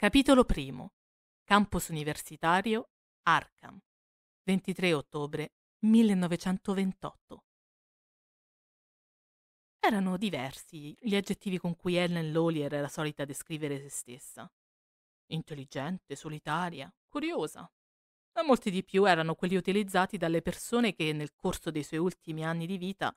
Capitolo I. Campus Universitario, Arkham, 23 ottobre 1928. Erano diversi gli aggettivi con cui Ellen Lawlier era solita descrivere se stessa. Intelligente, solitaria, curiosa. Ma molti di più erano quelli utilizzati dalle persone che nel corso dei suoi ultimi anni di vita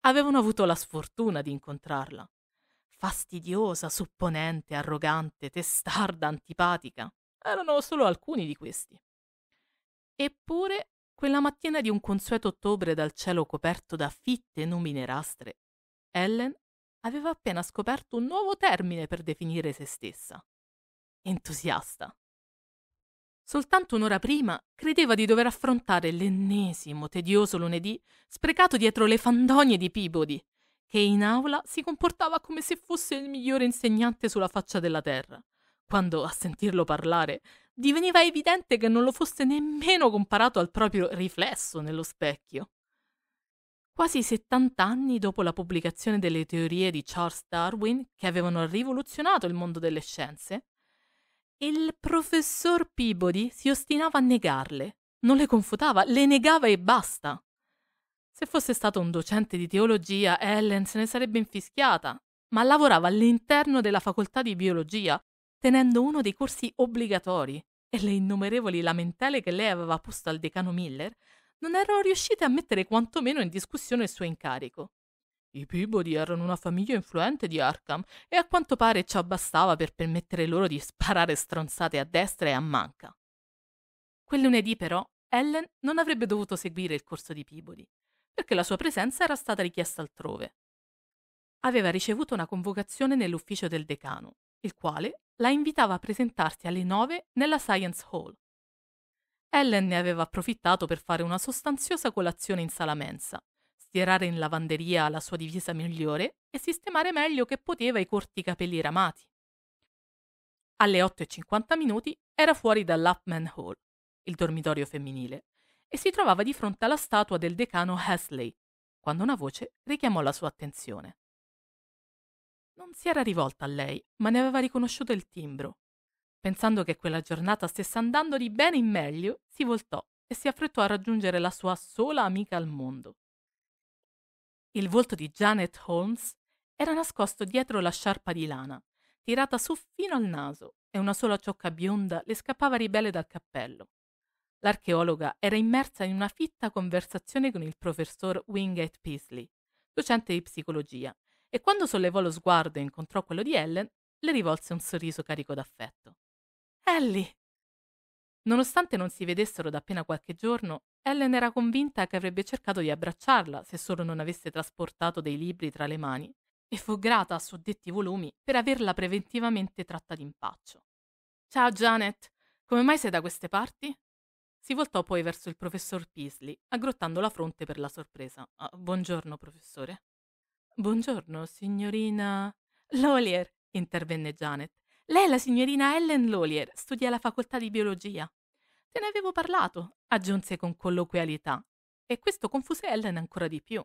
avevano avuto la sfortuna di incontrarla fastidiosa, supponente, arrogante, testarda, antipatica. Erano solo alcuni di questi. Eppure, quella mattina di un consueto ottobre dal cielo coperto da fitte nubi nerastre, Ellen aveva appena scoperto un nuovo termine per definire se stessa. Entusiasta. Soltanto un'ora prima credeva di dover affrontare l'ennesimo tedioso lunedì sprecato dietro le fandonie di Peabody, che in aula si comportava come se fosse il migliore insegnante sulla faccia della terra. Quando a sentirlo parlare diveniva evidente che non lo fosse nemmeno comparato al proprio riflesso nello specchio. Quasi 70 anni dopo la pubblicazione delle teorie di Charles Darwin che avevano rivoluzionato il mondo delle scienze, il professor Peabody si ostinava a negarle, non le confutava, le negava e basta. Se fosse stato un docente di teologia, Ellen se ne sarebbe infischiata, ma lavorava all'interno della facoltà di biologia, tenendo uno dei corsi obbligatori, e le innumerevoli lamentele che lei aveva posto al decano Miller non erano riuscite a mettere quantomeno in discussione il suo incarico. I Peabody erano una famiglia influente di Arkham e a quanto pare ciò bastava per permettere loro di sparare stronzate a destra e a manca. Quel lunedì però Ellen non avrebbe dovuto seguire il corso di Peabody perché la sua presenza era stata richiesta altrove. Aveva ricevuto una convocazione nell'ufficio del decano, il quale la invitava a presentarsi alle nove nella Science Hall. Ellen ne aveva approfittato per fare una sostanziosa colazione in sala mensa, stirare in lavanderia la sua divisa migliore e sistemare meglio che poteva i corti capelli ramati. Alle 8.50 minuti era fuori dall'Upman Hall, il dormitorio femminile, e si trovava di fronte alla statua del decano Hasley, quando una voce richiamò la sua attenzione. Non si era rivolta a lei, ma ne aveva riconosciuto il timbro. Pensando che quella giornata stesse andando di bene in meglio, si voltò e si affrettò a raggiungere la sua sola amica al mondo. Il volto di Janet Holmes era nascosto dietro la sciarpa di lana, tirata su fino al naso, e una sola ciocca bionda le scappava ribelle dal cappello. L'archeologa era immersa in una fitta conversazione con il professor Wingate Peasley, docente di psicologia, e quando sollevò lo sguardo e incontrò quello di Ellen, le rivolse un sorriso carico d'affetto. Ellie! Nonostante non si vedessero da appena qualche giorno, Ellen era convinta che avrebbe cercato di abbracciarla se solo non avesse trasportato dei libri tra le mani, e fu grata a suddetti volumi per averla preventivamente tratta d'impaccio. Ciao Janet, come mai sei da queste parti? Si voltò poi verso il professor Peasley, aggrottando la fronte per la sorpresa. Ah, buongiorno, professore. Buongiorno, signorina. Lolier, intervenne Janet. Lei è la signorina Ellen Lolier, studia alla facoltà di biologia. Te ne avevo parlato, aggiunse con colloquialità, e questo confuse Ellen ancora di più.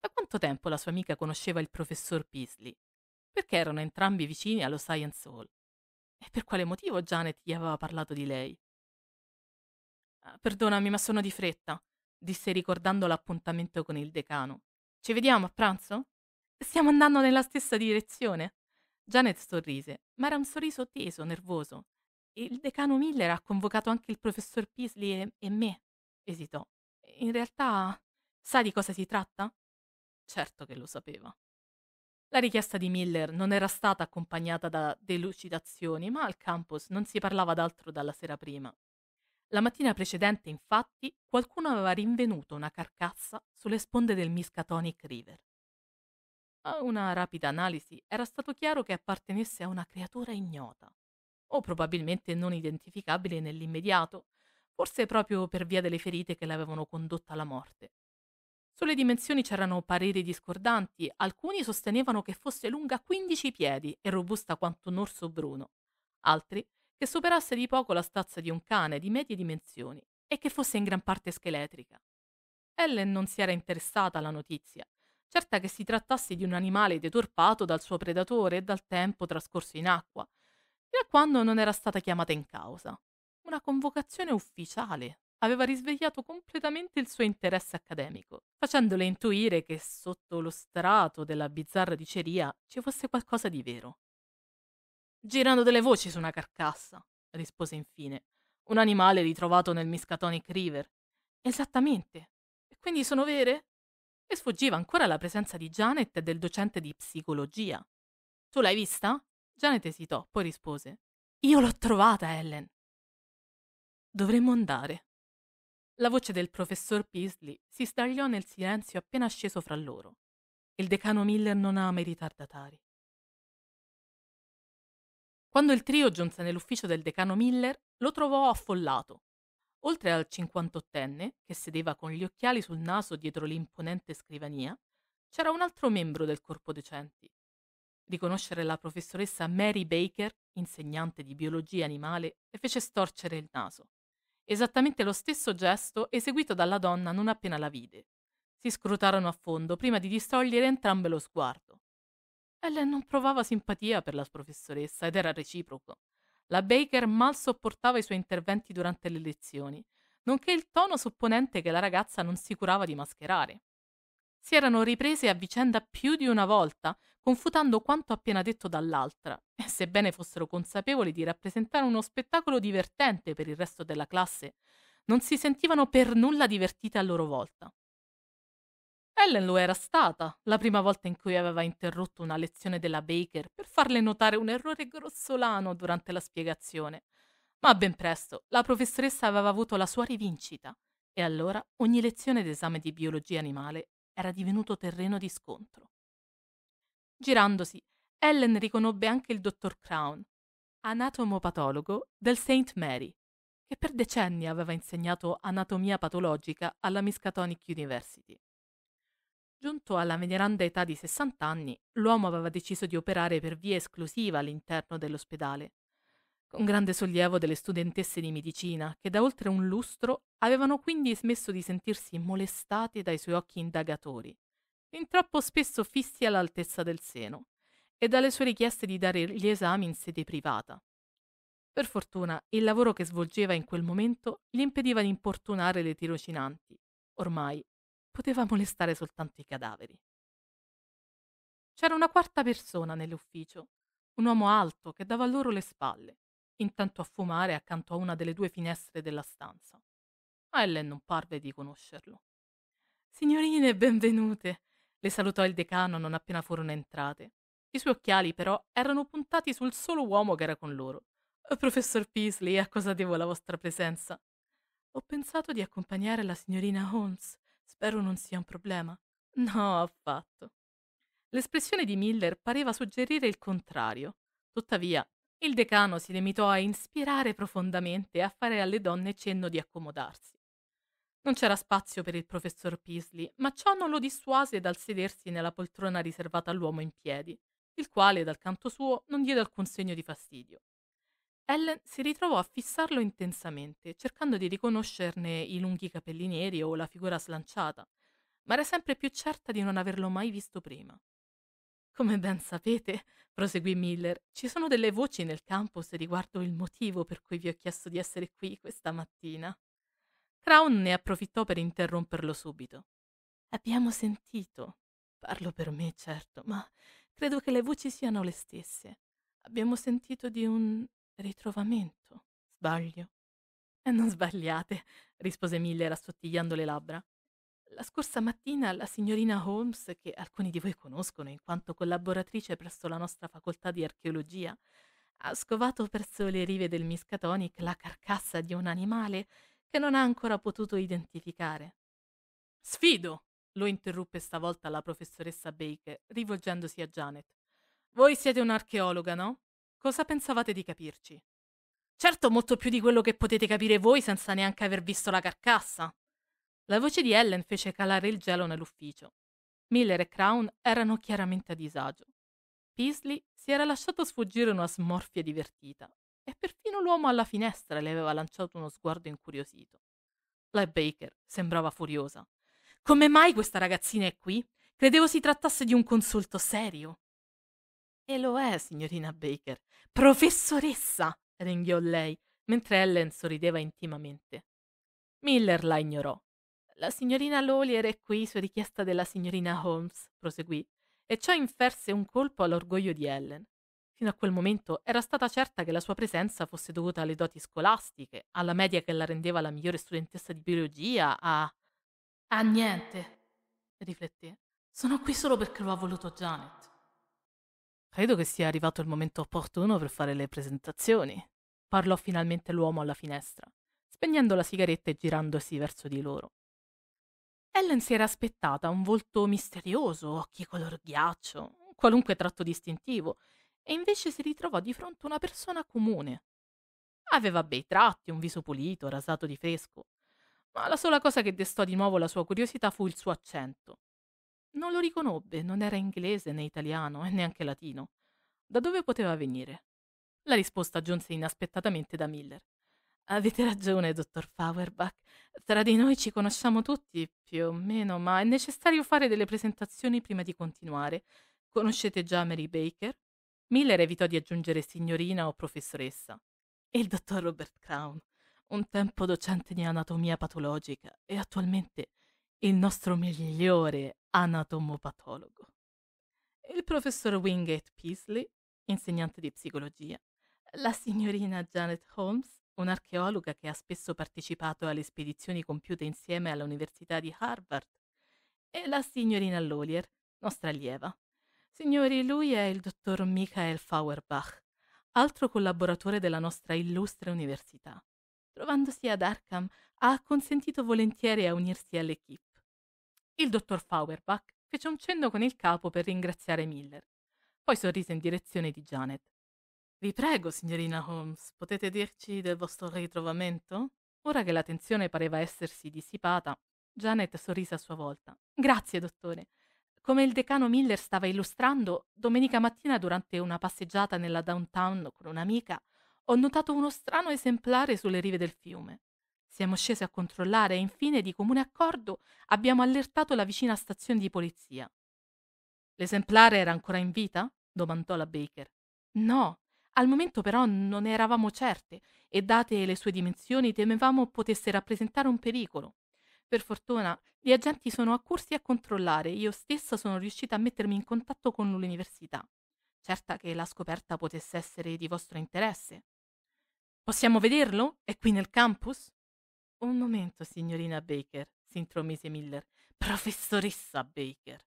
Da quanto tempo la sua amica conosceva il professor Peasley? Perché erano entrambi vicini allo Science Hall? E per quale motivo Janet gli aveva parlato di lei? Perdonami, ma sono di fretta, disse ricordando l'appuntamento con il decano. Ci vediamo a pranzo? Stiamo andando nella stessa direzione. Janet sorrise, ma era un sorriso teso, nervoso. Il decano Miller ha convocato anche il professor Peasley e, e me, esitò. In realtà, sa di cosa si tratta? Certo che lo sapeva. La richiesta di Miller non era stata accompagnata da delucidazioni, ma al campus non si parlava d'altro dalla sera prima la mattina precedente, infatti, qualcuno aveva rinvenuto una carcassa sulle sponde del Miskatonic River. A una rapida analisi era stato chiaro che appartenesse a una creatura ignota, o probabilmente non identificabile nell'immediato, forse proprio per via delle ferite che l'avevano condotta alla morte. Sulle dimensioni c'erano pareri discordanti, alcuni sostenevano che fosse lunga 15 piedi e robusta quanto un orso bruno, altri che superasse di poco la stazza di un cane di medie dimensioni e che fosse in gran parte scheletrica. Ellen non si era interessata alla notizia, certa che si trattasse di un animale deturpato dal suo predatore e dal tempo trascorso in acqua, fino a quando non era stata chiamata in causa. Una convocazione ufficiale aveva risvegliato completamente il suo interesse accademico, facendole intuire che sotto lo strato della bizzarra diceria ci fosse qualcosa di vero. Girano delle voci su una carcassa, rispose infine. Un animale ritrovato nel Miskatonic River. Esattamente. E quindi sono vere? E sfuggiva ancora la presenza di Janet e del docente di psicologia. Tu l'hai vista? Janet esitò, poi rispose. Io l'ho trovata, Ellen. Dovremmo andare. La voce del professor Peasley si stagliò nel silenzio appena sceso fra loro. Il decano Miller non ama i ritardatari. Quando il trio giunse nell'ufficio del decano Miller, lo trovò affollato. Oltre al cinquantottenne, che sedeva con gli occhiali sul naso dietro l'imponente scrivania, c'era un altro membro del corpo decenti. Riconoscere la professoressa Mary Baker, insegnante di biologia animale, le fece storcere il naso. Esattamente lo stesso gesto eseguito dalla donna non appena la vide. Si scrutarono a fondo prima di distogliere entrambe lo sguardo. Elle non provava simpatia per la professoressa ed era reciproco. La Baker mal sopportava i suoi interventi durante le lezioni, nonché il tono supponente che la ragazza non si curava di mascherare. Si erano riprese a vicenda più di una volta, confutando quanto appena detto dall'altra, e sebbene fossero consapevoli di rappresentare uno spettacolo divertente per il resto della classe, non si sentivano per nulla divertite a loro volta. Ellen lo era stata, la prima volta in cui aveva interrotto una lezione della Baker per farle notare un errore grossolano durante la spiegazione. Ma ben presto la professoressa aveva avuto la sua rivincita e allora ogni lezione d'esame di biologia animale era divenuto terreno di scontro. Girandosi, Ellen riconobbe anche il dottor Crown, anatomopatologo del St. Mary, che per decenni aveva insegnato anatomia patologica alla Miskatonic University. Giunto alla veneranda età di 60 anni, l'uomo aveva deciso di operare per via esclusiva all'interno dell'ospedale, con grande sollievo delle studentesse di medicina, che da oltre un lustro avevano quindi smesso di sentirsi molestate dai suoi occhi indagatori, fin troppo spesso fissi all'altezza del seno, e dalle sue richieste di dare gli esami in sede privata. Per fortuna, il lavoro che svolgeva in quel momento gli impediva di importunare le tirocinanti, ormai poteva molestare soltanto i cadaveri. C'era una quarta persona nell'ufficio, un uomo alto che dava loro le spalle, intento a fumare accanto a una delle due finestre della stanza. Ma Ellen non parve di conoscerlo. Signorine, benvenute! le salutò il decano non appena furono entrate. I suoi occhiali, però, erano puntati sul solo uomo che era con loro. Eh, professor Peasley, a cosa devo la vostra presenza? Ho pensato di accompagnare la signorina Holmes. Spero non sia un problema. No, affatto. L'espressione di Miller pareva suggerire il contrario. Tuttavia, il decano si limitò a inspirare profondamente e a fare alle donne cenno di accomodarsi. Non c'era spazio per il professor Peasley, ma ciò non lo dissuase dal sedersi nella poltrona riservata all'uomo in piedi, il quale, dal canto suo, non diede alcun segno di fastidio. Ellen si ritrovò a fissarlo intensamente, cercando di riconoscerne i lunghi capelli neri o la figura slanciata, ma era sempre più certa di non averlo mai visto prima. Come ben sapete, proseguì Miller, ci sono delle voci nel campus riguardo il motivo per cui vi ho chiesto di essere qui questa mattina. Crown ne approfittò per interromperlo subito. Abbiamo sentito. Parlo per me, certo, ma credo che le voci siano le stesse. Abbiamo sentito di un Ritrovamento. Sbaglio. E eh, non sbagliate, rispose Miller assottigliando le labbra. La scorsa mattina la signorina Holmes, che alcuni di voi conoscono in quanto collaboratrice presso la nostra facoltà di archeologia, ha scovato presso le rive del Miskatonic la carcassa di un animale che non ha ancora potuto identificare. Sfido! lo interruppe stavolta la professoressa Baker, rivolgendosi a Janet. Voi siete un'archeologa, no? Cosa pensavate di capirci? Certo molto più di quello che potete capire voi senza neanche aver visto la carcassa. La voce di Ellen fece calare il gelo nell'ufficio. Miller e Crown erano chiaramente a disagio. Peasley si era lasciato sfuggire una smorfia divertita e perfino l'uomo alla finestra le aveva lanciato uno sguardo incuriosito. La Baker sembrava furiosa. Come mai questa ragazzina è qui? Credevo si trattasse di un consulto serio. E lo è, signorina Baker. Professoressa! ringhiò lei, mentre Ellen sorrideva intimamente. Miller la ignorò. La signorina Lawler è qui su richiesta della signorina Holmes, proseguì, e ciò inferse un colpo all'orgoglio di Ellen. Fino a quel momento era stata certa che la sua presenza fosse dovuta alle doti scolastiche, alla media che la rendeva la migliore studentessa di biologia, a... A niente, rifletté. Sono qui solo perché lo ha voluto Janet. Credo che sia arrivato il momento opportuno per fare le presentazioni, parlò finalmente l'uomo alla finestra, spegnendo la sigaretta e girandosi verso di loro. Ellen si era aspettata un volto misterioso, occhi color ghiaccio, qualunque tratto distintivo, e invece si ritrovò di fronte una persona comune. Aveva bei tratti, un viso pulito, rasato di fresco, ma la sola cosa che destò di nuovo la sua curiosità fu il suo accento, non lo riconobbe, non era inglese né italiano e neanche latino. Da dove poteva venire? La risposta giunse inaspettatamente da Miller. Avete ragione, dottor Fauerbach. Tra di noi ci conosciamo tutti, più o meno, ma è necessario fare delle presentazioni prima di continuare. Conoscete già Mary Baker? Miller evitò di aggiungere signorina o professoressa. E il dottor Robert Crown, un tempo docente di anatomia patologica e attualmente il nostro migliore anatomopatologo. Il professor Wingate Peasley, insegnante di psicologia, la signorina Janet Holmes, un'archeologa che ha spesso partecipato alle spedizioni compiute insieme all'Università di Harvard, e la signorina Lawyer, nostra allieva. Signori, lui è il dottor Michael Fauerbach, altro collaboratore della nostra illustre università. Trovandosi ad Arkham, ha acconsentito volentieri a unirsi all'equipe il dottor Fauerbach fece un cenno con il capo per ringraziare Miller. Poi sorrise in direzione di Janet. Vi prego, signorina Holmes, potete dirci del vostro ritrovamento? Ora che la tensione pareva essersi dissipata, Janet sorrise a sua volta. Grazie, dottore. Come il decano Miller stava illustrando, domenica mattina durante una passeggiata nella downtown con un'amica, ho notato uno strano esemplare sulle rive del fiume. Siamo scesi a controllare e infine, di comune accordo, abbiamo allertato la vicina stazione di polizia. L'esemplare era ancora in vita? domandò la Baker. No, al momento però non ne eravamo certe e date le sue dimensioni temevamo potesse rappresentare un pericolo. Per fortuna gli agenti sono accorsi a controllare, e io stessa sono riuscita a mettermi in contatto con l'università, certa che la scoperta potesse essere di vostro interesse. Possiamo vederlo? È qui nel campus? Un momento, signorina Baker, si intromise Miller. Professoressa Baker.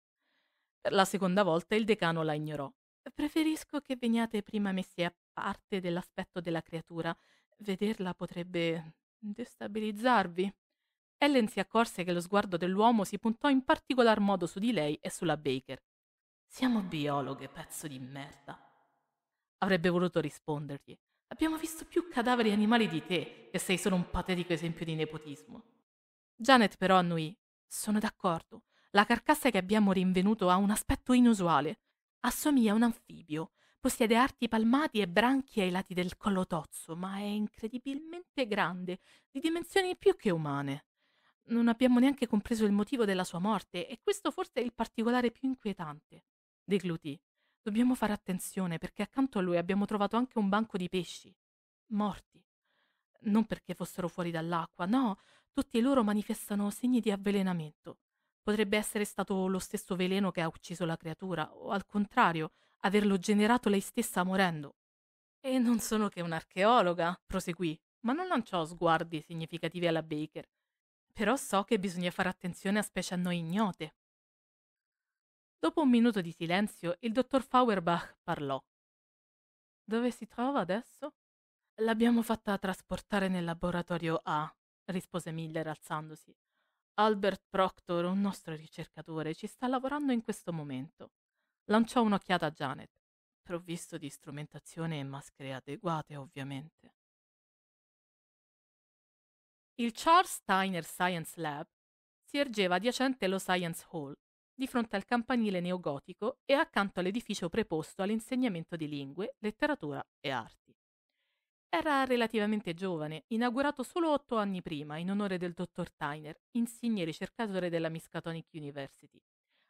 Per la seconda volta il decano la ignorò. Preferisco che veniate prima messi a parte dell'aspetto della creatura. Vederla potrebbe destabilizzarvi. Ellen si accorse che lo sguardo dell'uomo si puntò in particolar modo su di lei e sulla Baker. Siamo biologhe, pezzo di merda. Avrebbe voluto rispondergli, Abbiamo visto più cadaveri animali di te e sei solo un patetico esempio di nepotismo. Janet però annuì. Sono d'accordo. La carcassa che abbiamo rinvenuto ha un aspetto inusuale. Assomiglia a un anfibio. Possiede arti palmati e branchi ai lati del collo tozzo, ma è incredibilmente grande, di dimensioni più che umane. Non abbiamo neanche compreso il motivo della sua morte, e questo forse è il particolare più inquietante. Deglutì. Dobbiamo fare attenzione perché accanto a lui abbiamo trovato anche un banco di pesci. Morti. Non perché fossero fuori dall'acqua, no, tutti loro manifestano segni di avvelenamento. Potrebbe essere stato lo stesso veleno che ha ucciso la creatura, o al contrario, averlo generato lei stessa morendo. E non sono che un'archeologa, proseguì, ma non lanciò sguardi significativi alla Baker. Però so che bisogna fare attenzione a specie a noi ignote. Dopo un minuto di silenzio, il dottor Fauerbach parlò. Dove si trova adesso? L'abbiamo fatta trasportare nel laboratorio A, rispose Miller alzandosi. Albert Proctor, un nostro ricercatore, ci sta lavorando in questo momento. Lanciò un'occhiata a Janet, provvisto di strumentazione e maschere adeguate, ovviamente. Il Charles Steiner Science Lab si ergeva adiacente lo Science Hall, di fronte al campanile neogotico e accanto all'edificio preposto all'insegnamento di lingue, letteratura e arti. Era relativamente giovane, inaugurato solo otto anni prima in onore del dottor Tyner, insigne ricercatore della Miskatonic University.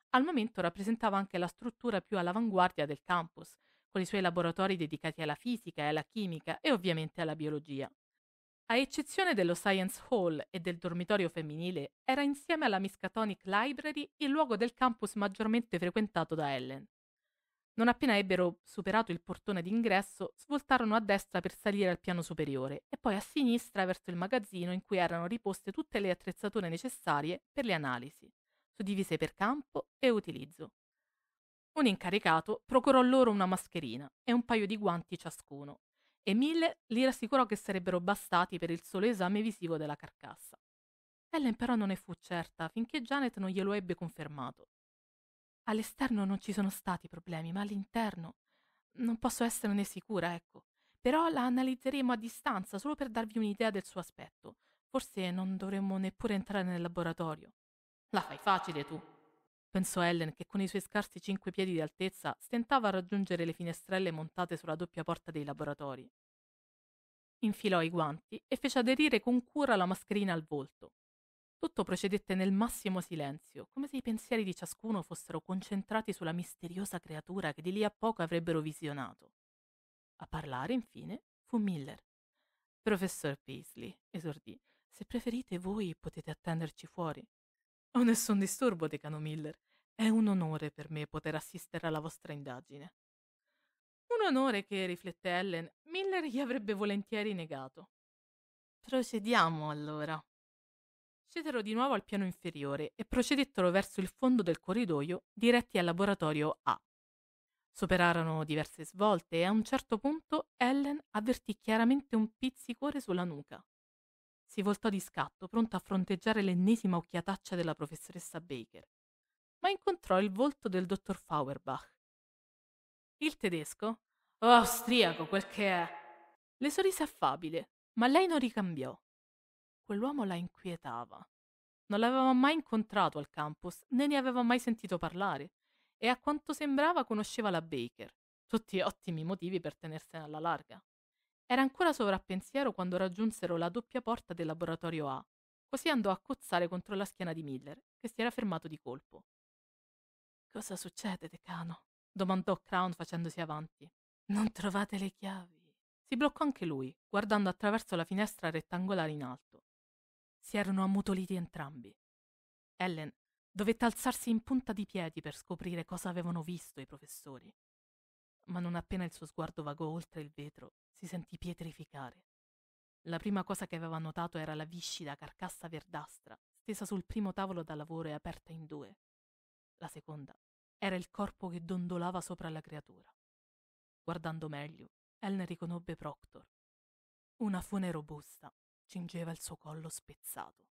Al momento rappresentava anche la struttura più all'avanguardia del campus, con i suoi laboratori dedicati alla fisica e alla chimica e ovviamente alla biologia. A eccezione dello Science Hall e del dormitorio femminile, era insieme alla Miskatonic Library il luogo del campus maggiormente frequentato da Ellen. Non appena ebbero superato il portone d'ingresso, svoltarono a destra per salire al piano superiore e poi a sinistra verso il magazzino in cui erano riposte tutte le attrezzature necessarie per le analisi, suddivise per campo e utilizzo. Un incaricato procurò loro una mascherina e un paio di guanti ciascuno e mille gli rassicurò che sarebbero bastati per il solo esame visivo della carcassa. Ellen però non ne fu certa finché Janet non glielo ebbe confermato. All'esterno non ci sono stati problemi, ma all'interno non posso esserne sicura, ecco. Però la analizzeremo a distanza solo per darvi un'idea del suo aspetto. Forse non dovremmo neppure entrare nel laboratorio. La fai facile tu, Pensò Ellen che con i suoi scarsi cinque piedi di altezza stentava a raggiungere le finestrelle montate sulla doppia porta dei laboratori. Infilò i guanti e fece aderire con cura la mascherina al volto. Tutto procedette nel massimo silenzio, come se i pensieri di ciascuno fossero concentrati sulla misteriosa creatura che di lì a poco avrebbero visionato. A parlare, infine, fu Miller. Professor Peasley, esordì, se preferite voi potete attenderci fuori. Ho nessun disturbo, decano Miller. È un onore per me poter assistere alla vostra indagine. Un onore che, riflette Ellen, Miller gli avrebbe volentieri negato. Procediamo allora. Scesero di nuovo al piano inferiore e procedettero verso il fondo del corridoio, diretti al laboratorio A. Superarono diverse svolte e a un certo punto Ellen avvertì chiaramente un pizzicore sulla nuca. Si voltò di scatto, pronto a fronteggiare l'ennesima occhiataccia della professoressa Baker, ma incontrò il volto del dottor Fauerbach. Il tedesco, o oh, austriaco quel che è, le sorrise affabile, ma lei non ricambiò. Quell'uomo la inquietava. Non l'aveva mai incontrato al campus, né ne aveva mai sentito parlare, e a quanto sembrava conosceva la Baker. Tutti ottimi motivi per tenersene alla larga. Era ancora sovrappensiero quando raggiunsero la doppia porta del laboratorio A, così andò a cozzare contro la schiena di Miller, che si era fermato di colpo. Cosa succede, decano? domandò Crown facendosi avanti. Non trovate le chiavi. Si bloccò anche lui, guardando attraverso la finestra rettangolare in alto. Si erano ammutoliti entrambi. Ellen dovette alzarsi in punta di piedi per scoprire cosa avevano visto i professori ma non appena il suo sguardo vagò oltre il vetro, si sentì pietrificare. La prima cosa che aveva notato era la viscida carcassa verdastra stesa sul primo tavolo da lavoro e aperta in due. La seconda era il corpo che dondolava sopra la creatura. Guardando meglio, Elne riconobbe Proctor. Una fune robusta cingeva il suo collo spezzato.